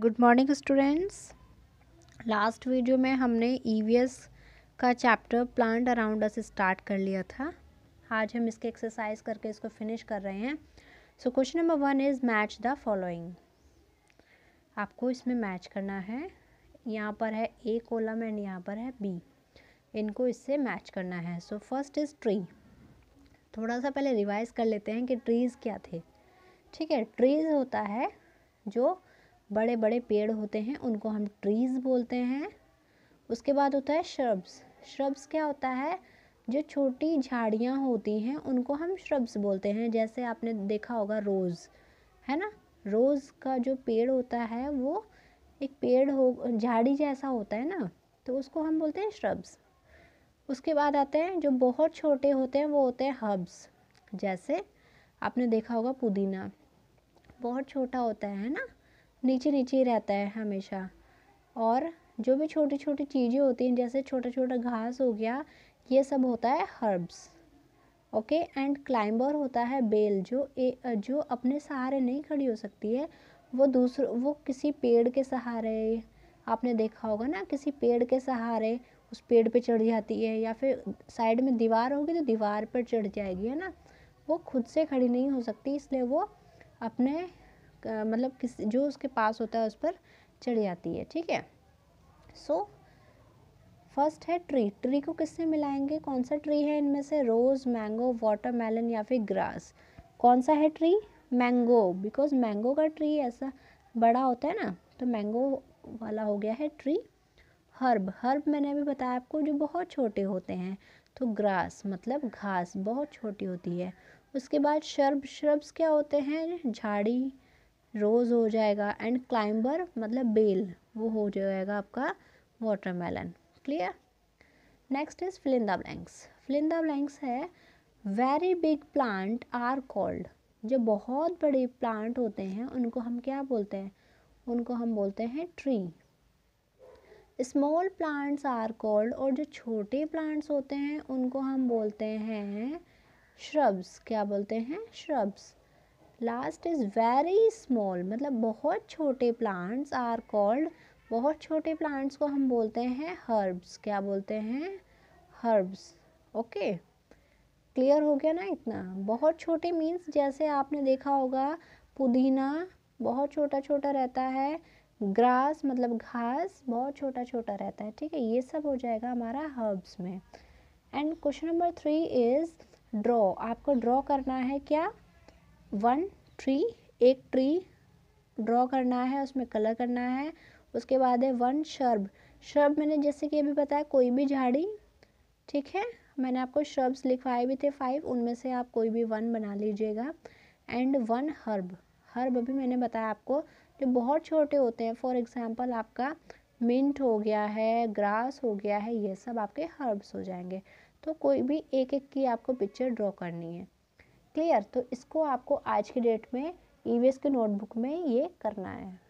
good morning students last video में हमने E e का chapter plant around us start कर लिया था आज हम इसके एक्सरसाइज करके इसको फिनिश कर रहे हैं so question number one is match the following आपको इसमें मैच करना है यहाँ पर है ए कोलम एंड यहाँ पर है बी इनको इससे मैच करना है सो फर्स्ट इज़ ट्री थोड़ा सा पहले रिवाइज कर लेते हैं कि ट्रीज़ क्या थे ठीक है ट्रीज़ होता है जो बड़े बड़े पेड़ होते हैं उनको हम ट्रीज़ बोलते हैं उसके बाद होता है श्रब्स श्रब्स क्या होता है जो छोटी झाड़ियाँ होती हैं उनको हम श्रब्स बोलते हैं जैसे आपने देखा होगा रोज़ है ना रोज़ का जो पेड़ होता है वो एक पेड़ हो झाड़ी जैसा होता है ना तो उसको हम बोलते हैं श्रब्स उसके बाद आते हैं जो बहुत छोटे होते हैं वो होते हैं हब्स जैसे आपने देखा होगा पुदीना बहुत छोटा होता है ना नीचे नीचे ही रहता है हमेशा और जो भी छोटी छोटी चीज़ें होती हैं जैसे छोटा छोटा घास हो गया ये सब होता है हर्ब्स ओके एंड क्लाइंबर होता है बेल जो ए, जो अपने सहारे नहीं खड़ी हो सकती है वो दूसरे वो किसी पेड़ के सहारे आपने देखा होगा ना किसी पेड़ के सहारे उस पेड़ पे चढ़ जाती है या फिर साइड में दीवार होगी तो दीवार पर चढ़ जाएगी है ना वो खुद से खड़ी नहीं हो सकती इसलिए वो अपने मतलब किस जो उसके पास होता है उस पर चढ़ जाती है ठीक है सो फर्स्ट है ट्री ट्री को किससे मिलाएंगे कौन सा ट्री है इनमें से रोज़ मैंगो वाटरमेलन या फिर ग्रास कौन सा है ट्री मैंगो बिकॉज मैंगो का ट्री ऐसा बड़ा होता है ना तो मैंगो वाला हो गया है ट्री हर्ब हर्ब मैंने अभी बताया आपको जो बहुत छोटे होते हैं तो ग्रास मतलब घास बहुत छोटी होती है उसके बाद शर्ब श्रब्स क्या होते हैं झाड़ी रोज़ हो जाएगा एंड क्लाइंबर मतलब बेल वो हो जाएगा आपका watermelon clear next is fill in the blanks fill in the blanks है very big plant are called जो बहुत बड़े प्लांट होते हैं उनको हम क्या बोलते हैं उनको हम बोलते हैं tree small plants are called और जो छोटे प्लांट्स होते हैं उनको हम बोलते हैं श्रब्स क्या बोलते हैं shrubs last is very small मतलब बहुत छोटे प्लांट्स आर कॉल्ड बहुत छोटे प्लांट्स को हम बोलते हैं हर्ब्स क्या बोलते हैं हर्ब्स ओके क्लियर हो गया ना इतना बहुत छोटे मीन्स जैसे आपने देखा होगा पुदीना बहुत छोटा छोटा रहता है ग्रास मतलब घास बहुत छोटा छोटा रहता है ठीक है ये सब हो जाएगा हमारा हर्ब्स में and question number three is draw आपको ड्रॉ करना है क्या वन ट्री एक ट्री ड्रॉ करना है उसमें कलर करना है उसके बाद है वन शर्ब शर्ब मैंने जैसे कि अभी बताया कोई भी झाड़ी ठीक है मैंने आपको शर्ब्स लिखवाए भी थे फाइव उनमें से आप कोई भी वन बना लीजिएगा एंड वन हर्ब हर्ब अभी मैंने बताया आपको जो बहुत छोटे होते हैं फॉर एग्ज़ाम्पल आपका मिंट हो गया है ग्रास हो गया है ये सब आपके हर्ब्स हो जाएंगे तो कोई भी एक एक की आपको पिक्चर ड्रॉ करनी है क्लियर तो इसको आपको आज के डेट में ई e के नोटबुक में ये करना है